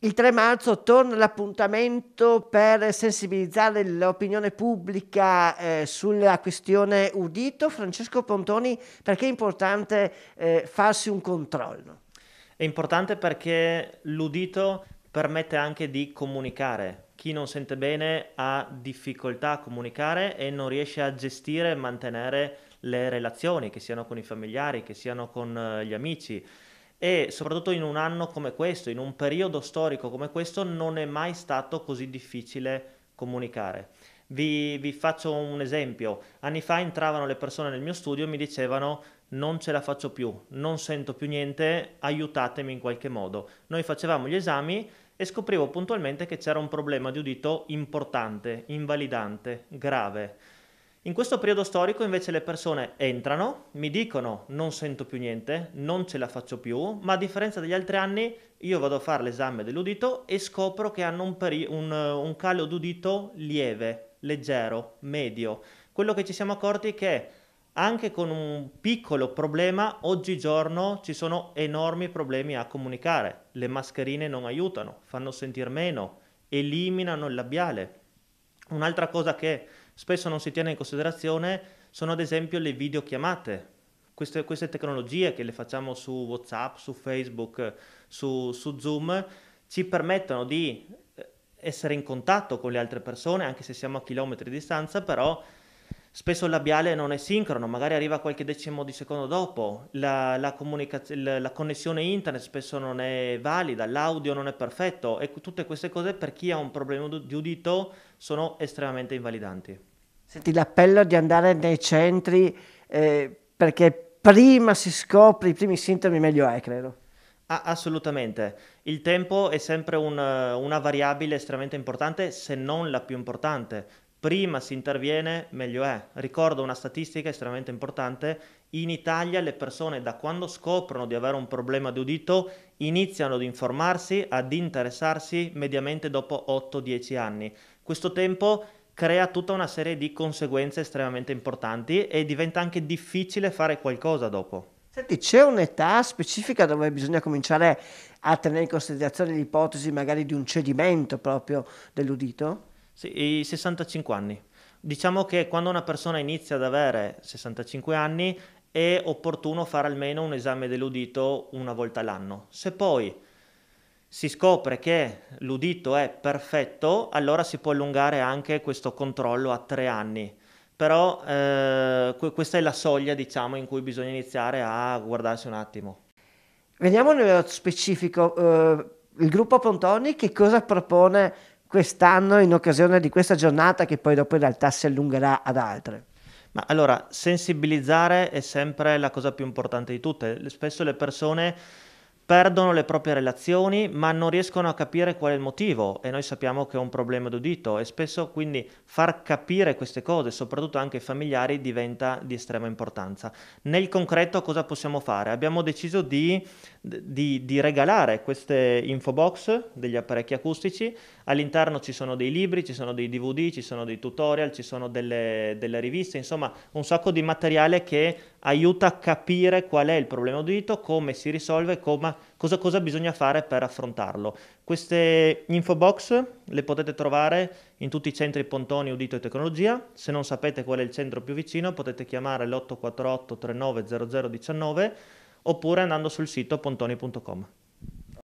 Il 3 marzo torna l'appuntamento per sensibilizzare l'opinione pubblica eh, sulla questione udito. Francesco Pontoni, perché è importante eh, farsi un controllo? È importante perché l'udito permette anche di comunicare. Chi non sente bene ha difficoltà a comunicare e non riesce a gestire e mantenere le relazioni, che siano con i familiari, che siano con eh, gli amici e soprattutto in un anno come questo, in un periodo storico come questo, non è mai stato così difficile comunicare. Vi, vi, faccio un esempio. Anni fa entravano le persone nel mio studio e mi dicevano non ce la faccio più, non sento più niente, aiutatemi in qualche modo. Noi facevamo gli esami e scoprivo puntualmente che c'era un problema di udito importante, invalidante, grave. In questo periodo storico invece le persone entrano, mi dicono non sento più niente, non ce la faccio più, ma a differenza degli altri anni io vado a fare l'esame dell'udito e scopro che hanno un, peri- un, un calo d'udito lieve, leggero, medio. Quello che ci siamo accorti è che anche con un piccolo problema, oggigiorno ci sono enormi problemi a comunicare. Le mascherine non aiutano, fanno sentire meno, eliminano il labiale. Un'altra cosa che spesso non si tiene in considerazione sono ad esempio le videochiamate. Queste, queste tecnologie che le facciamo su WhatsApp, su Facebook, su, su Zoom, ci permettono di eh, essere in contatto con le altre persone, anche se siamo a chilometri di distanza, però Spesso il labiale non è sincrono, magari arriva qualche decimo di secondo dopo, la, la, comunicaz- la, la connessione internet spesso non è valida, l'audio non è perfetto e tutte queste cose per chi ha un problema di udito sono estremamente invalidanti. Senti, l'appello di andare nei centri eh, perché prima si scopre i primi sintomi meglio è, credo. Ah, assolutamente, il tempo è sempre un, una variabile estremamente importante, se non la più importante prima si interviene meglio è. Ricordo una statistica estremamente importante, in Italia le persone da quando scoprono di avere un problema di udito iniziano ad informarsi, ad interessarsi mediamente dopo 8-10 anni. Questo tempo crea tutta una serie di conseguenze estremamente importanti e diventa anche difficile fare qualcosa dopo. Senti, c'è un'età specifica dove bisogna cominciare a tenere in considerazione l'ipotesi magari di un cedimento proprio dell'udito? Sì, i 65 anni. Diciamo che quando una persona inizia ad avere 65 anni è opportuno fare almeno un esame dell'udito una volta all'anno. Se poi si scopre che l'udito è perfetto, allora si può allungare anche questo controllo a tre anni. Però eh, questa è la soglia, diciamo, in cui bisogna iniziare a guardarsi un attimo. Vediamo nello specifico uh, il gruppo Pontoni che cosa propone quest'anno in occasione di questa giornata che poi dopo in realtà si allungherà ad altre? Ma allora, sensibilizzare è sempre la cosa più importante di tutte. Spesso le persone perdono le proprie relazioni ma non riescono a capire qual è il motivo e noi sappiamo che è un problema d'udito e spesso quindi far capire queste cose, soprattutto anche ai familiari, diventa di estrema importanza. Nel concreto cosa possiamo fare? Abbiamo deciso di, di, di regalare queste infobox degli apparecchi acustici, all'interno ci sono dei libri, ci sono dei DVD, ci sono dei tutorial, ci sono delle, delle riviste, insomma un sacco di materiale che aiuta a capire qual è il problema udito, come si risolve, come, cosa, cosa, bisogna fare per affrontarlo. Queste info box le potete trovare in tutti i centri Pontoni Udito e Tecnologia. Se non sapete qual è il centro più vicino potete chiamare l'848 390019 oppure andando sul sito pontoni.com.